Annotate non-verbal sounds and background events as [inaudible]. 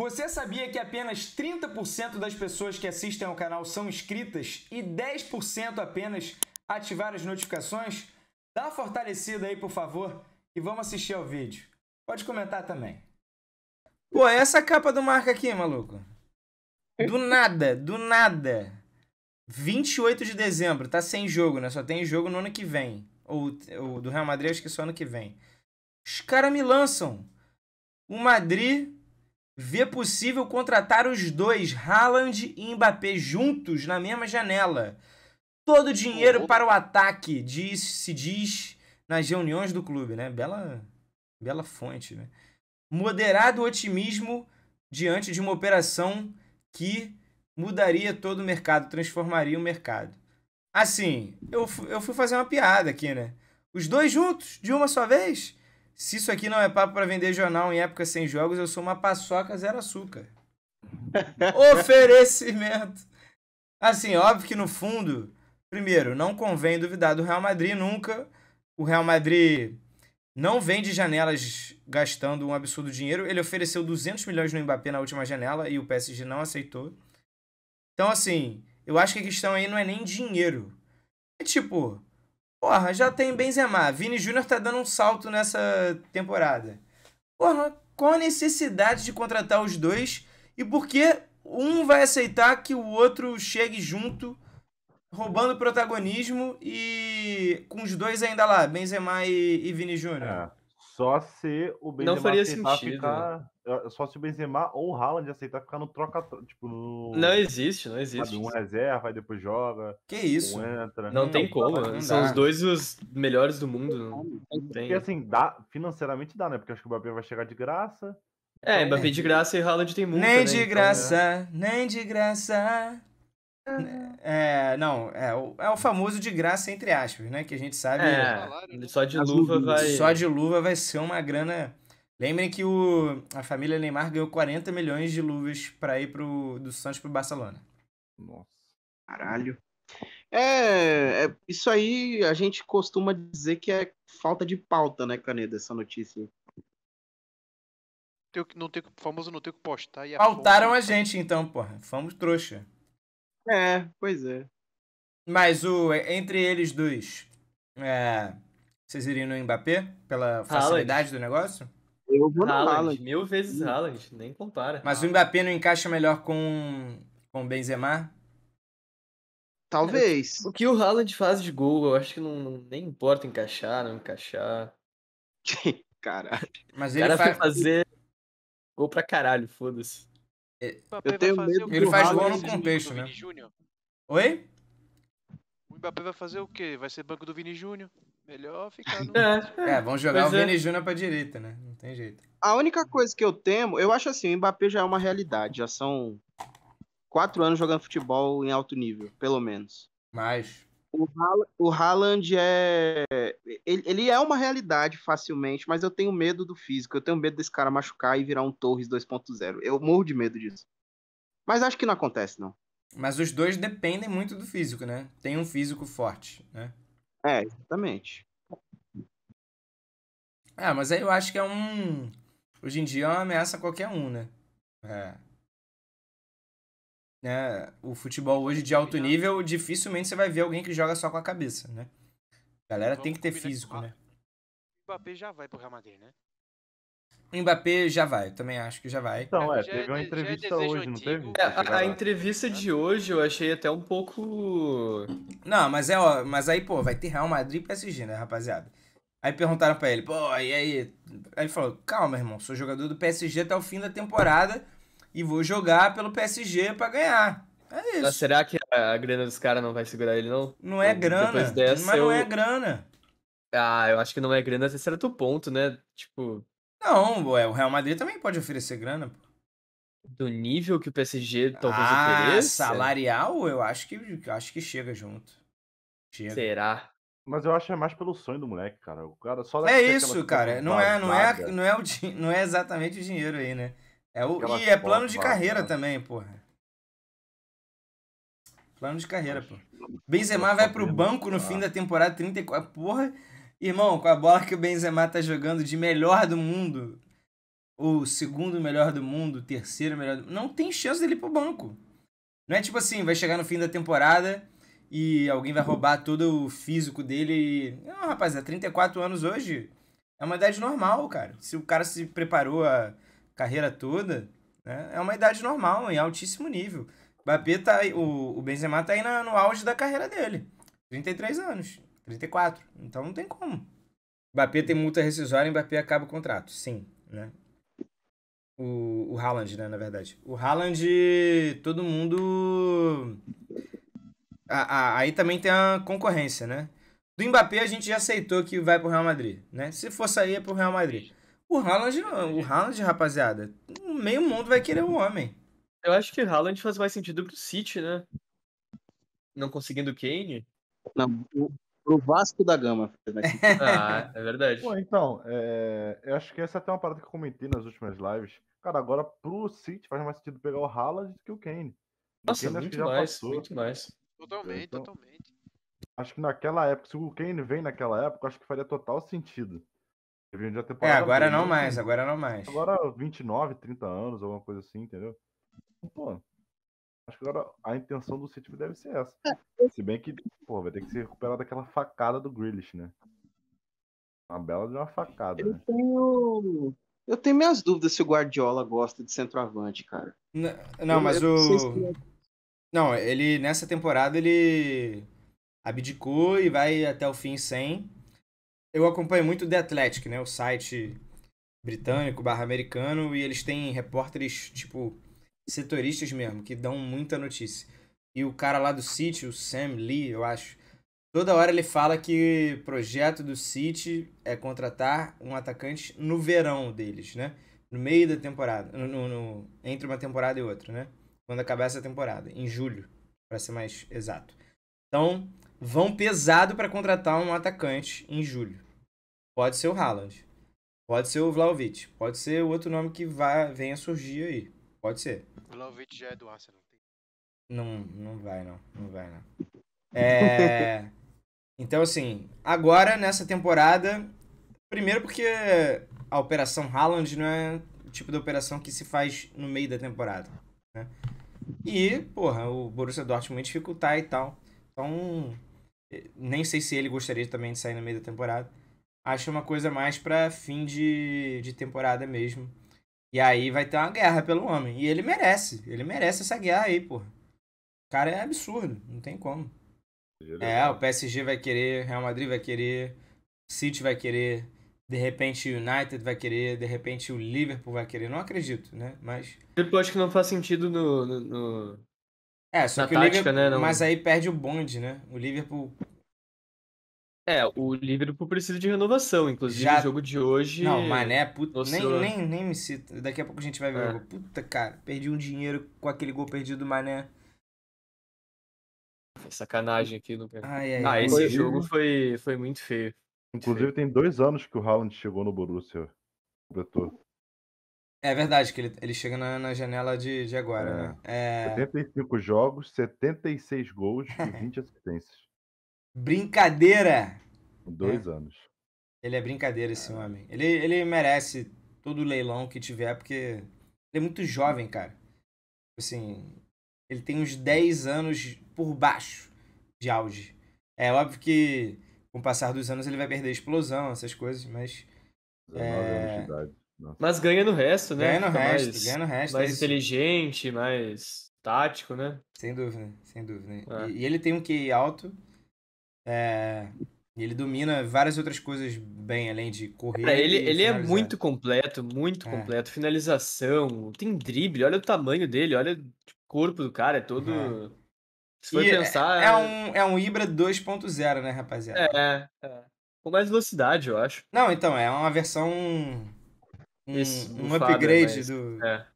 Você sabia que apenas 30% das pessoas que assistem ao canal são inscritas e 10% apenas ativaram as notificações? Dá uma fortalecida aí, por favor, e vamos assistir ao vídeo. Pode comentar também. Pô, essa capa do Marca aqui, maluco. Do nada, do nada. 28 de dezembro, tá sem jogo, né? Só tem jogo no ano que vem. Ou, ou do Real Madrid, acho que só ano que vem. Os caras me lançam o Madrid vê possível contratar os dois, Haaland e Mbappé, juntos na mesma janela. Todo o dinheiro para o ataque, diz, se diz nas reuniões do clube, né? Bela, bela fonte, né? Moderado otimismo diante de uma operação que mudaria todo o mercado, transformaria o mercado. Assim, eu, eu fui fazer uma piada aqui, né? Os dois juntos, de uma só vez? Se isso aqui não é papo para vender jornal em época sem jogos, eu sou uma paçoca zero açúcar. [laughs] Oferecimento. Assim, óbvio que no fundo, primeiro, não convém duvidar do Real Madrid nunca. O Real Madrid não vende janelas gastando um absurdo dinheiro. Ele ofereceu 200 milhões no Mbappé na última janela e o PSG não aceitou. Então, assim, eu acho que a questão aí não é nem dinheiro. É tipo, Porra, já tem Benzema. Vini Júnior tá dando um salto nessa temporada. Porra, qual a necessidade de contratar os dois? E por que um vai aceitar que o outro chegue junto, roubando protagonismo e com os dois ainda lá, Benzema e, e Vini Júnior? É. Só se o Benzema não faria aceitar sentido. Né? ficar. Eh, só se o Benzema ou o Haaland aceitar ficar no troca. Tipo, no... Não existe, não existe. Sabe, um reserva, e depois joga. Que tipo, isso? Um entra. Não, não tem como. Não né? São os dois os melhores do mundo. Né? É porque assim, dá, financeiramente dá, né? Porque acho que o Mbappé vai chegar de graça. É, então Mbappé de graça e Haaland tem muito. Nem de então, graça, então, né? nem de graça. É, não, é o, é o famoso de graça, entre aspas, né? Que a gente sabe. É, né? só de luva vai. Só de luva vai ser uma grana. Lembrem que o, a família Neymar ganhou 40 milhões de luvas para ir pro, do Santos pro Barcelona. Nossa. Caralho. É, é, isso aí a gente costuma dizer que é falta de pauta, né, Caneda, essa notícia. Tem, não tem, famoso não tem que postar. E a é porra. a gente, então, porra. Fomos trouxa. É, pois é. Mas o, entre eles dois, é, vocês iriam no Mbappé pela facilidade do negócio? Eu vou no Haaland, Haaland. Mil vezes Haaland, nem compara. Mas o Mbappé não encaixa melhor com com Benzema? Talvez. É, o que o Haaland faz de gol, eu acho que não nem importa encaixar, não encaixar. [laughs] Caralho. Mas ele o cara faz... fazer gol pra caralho, foda-se. Eu tenho medo Ele faz gol no contexto, né? Oi? O Mbappé vai fazer o quê? Vai ser banco do Vini Júnior? Melhor ficar no. [laughs] É, é vamos jogar pois o é. Vini Júnior pra direita, né? Não tem jeito. A única coisa que eu temo, eu acho assim, o Mbappé já é uma realidade. Já são quatro anos jogando futebol em alto nível, pelo menos. Mais. O, Haaland, o Haaland é. Ele, ele, é uma realidade facilmente, mas eu tenho medo do físico. Eu tenho medo desse cara machucar e virar um Torres 2.0. Eu morro de medo disso. Mas acho que não acontece, não. Mas os dois dependem muito do físico, né? Tem um físico forte, né? É, exatamente. É, mas aí eu acho que é um. Hoje em dia é uma ameaça a qualquer um, né? É né, o futebol hoje de alto nível, dificilmente você vai ver alguém que joga só com a cabeça, né? A galera Vamos tem que ter físico, né? O Mbappé já vai pro Real Madrid, né? O Mbappé já vai, também acho que já vai. Então, é, teve é, é uma é entrevista hoje, não teve? É, a, a, entrevista tá de hoje eu achei até um pouco. Não, mas é, ó, mas aí, pô, vai ter Real Madrid e PSG, né, rapaziada? Aí perguntaram para ele, pô, e aí? Aí ele falou, calma, irmão, sou jogador do PSG até o fim da temporada e vou jogar pelo PSG para ganhar. É isso. Mas será que a grana dos caras não vai segurar ele, não? Não é grana. Dessa, mas eu... não é grana. Ah, eu acho que não é grana até certo ponto, né? Tipo. Não, ué, o Real Madrid também pode oferecer grana, pô. Do nível que o PSG talvez ah, ofereça. Salarial, eu acho que acho que chega junto. Chega. Será? Mas eu acho que é mais pelo sonho do moleque, cara. O cara só É isso, cara. Não é, não é, não é, não é, [laughs] não é exatamente o dinheiro aí, né? É o, e é plano de carreira né? também, porra. Plano de carreira, pô. Benzema vai pro banco no fim da temporada 34. Porra, irmão, com a bola que o Benzema tá jogando de melhor do mundo, ou segundo melhor do mundo, terceiro melhor do mundo, não tem chance dele ir pro banco. Não é tipo assim, vai chegar no fim da temporada e alguém vai roubar todo o físico dele e. Não, rapaz, 34 anos hoje. É uma idade normal, cara. Se o cara se preparou a carreira toda, né? é uma idade normal, em altíssimo nível. Mbappé tá o, o Benzema tá aí na, no auge da carreira dele. 33 anos, 34. Então não tem como. Mbappé tem multa rescisória, Mbappé acaba o contrato. Sim, né? O, o Haaland, né, na verdade. O Haaland, todo mundo... A, a, aí também tem a concorrência, né? Do Mbappé a gente já aceitou que vai pro Real Madrid, né? Se for sair é pro Real Madrid. O Haaland, o Haaland, rapaziada, meio mundo vai querer o um homem. Eu acho que o Haaland faz mais sentido pro City, né? Não conseguindo o Kane. Não, pro Vasco da Gama. [laughs] ah, é verdade. Bom, então, é... eu acho que essa é até uma parada que eu comentei nas últimas lives. Cara, agora pro City faz mais sentido pegar o Haaland do que o Kane. O Nossa, Kane muito mais, passou. muito mais. Totalmente, então, totalmente. Acho que naquela época, se o Kane vem naquela época, acho que faria total sentido. Depende da é, temporada. É, agora não mais, agora não mais. Agora 29, 30 anos, alguma coisa assim, entendeu? Pô, acho que agora a intenção do City deve ser essa. É. Se bem que, pô, vai ter que se recuperar daquela facada do Grealish, né? Uma bela de uma facada, Eu né? tenho... Eu tenho minhas dúvidas se o Guardiola gosta de centroavante, cara. Não, não mas o... É- não, ele, nessa temporada, ele abdicou e vai até o fim sem eu acompanho muito The Athletic, né? O site britânico barra americano, e eles têm repórteres, tipo, setoristas mesmo, que dão muita notícia. E o cara lá do City, o Sam Lee, eu acho, toda hora ele fala que projeto do City é contratar um atacante no verão deles, né? No meio da temporada, no, no entre uma temporada e outra, né? Quando acabar essa temporada, em julho, para ser mais exato. Então, vão pesado para contratar um atacante em julho. Pode ser o Haaland. Pode ser o Vlaovic. Pode ser o outro nome que vai venha surgir aí. Pode ser. Vlaovic já é do Arsenal. Não, não vai não. Não vai não. É... [laughs] então assim, agora nessa temporada, primeiro porque a operação Haaland não é o tipo de operação que se faz no meio da temporada, né? E, porra, o Borussia Dortmund dificultar e tal. Então, é, nem sei se ele gostaria também de sair no meio da temporada. Acho uma coisa mais para fim de, de temporada mesmo. E aí vai ter uma guerra pelo homem. E ele merece. Ele merece essa guerra aí, pô. O cara é absurdo. Não tem como. É, é, o PSG vai querer, Real Madrid vai querer, City vai querer, de repente o United vai querer, de repente o Liverpool vai querer. Não acredito, né? Mas. Tipo, eu acho que não faz sentido no, no, no é, só na que tática, o né, não... mas aí perde o bonde, né? O Liverpool é, o Liverpool precisa de renovação, inclusive Já... o jogo de hoje. Não, Mané, puta, nem, nem, nem me cita. Daqui a pouco a gente vai ver. É. Puta, cara, perdi um dinheiro com aquele gol perdido do Mané. sacanagem aqui, no Ai, ai, ah, esse foi... jogo foi, foi muito feio. Muito inclusive, feio. tem dois anos que o Haaland chegou no Borussia. Completou. É verdade, que ele, ele chega na, na janela de, de agora, é. né? É... 75 jogos, 76 gols e 20 [laughs] assistências. Brincadeira! Dois é. anos. Ele é brincadeira, esse é. homem. Ele, ele merece todo o leilão que tiver, porque ele é muito jovem, cara. Assim, ele tem uns 10 anos por baixo de auge. É óbvio que com o passar dos anos ele vai perder explosão, essas coisas, mas. 19 é... anos de é, idade. Mas ganha no resto, né? Ganha no Fica resto, mais, ganha no resto. É mais é inteligente, mais tático, né? Sem dúvida, sem dúvida. É. E, e, ele tem um QI alto. É, ele domina várias outras coisas bem, além de correr. É, ele ele é muito completo, muito é. completo. Finalização, tem drible, olha o tamanho dele, olha tipo, o corpo do cara, é todo. Se for e pensar. É, um, é um Ibra 2.0, né, rapaziada? É, é. Com mais velocidade, eu acho. Não, então, é uma versão um, um upgrade do. É.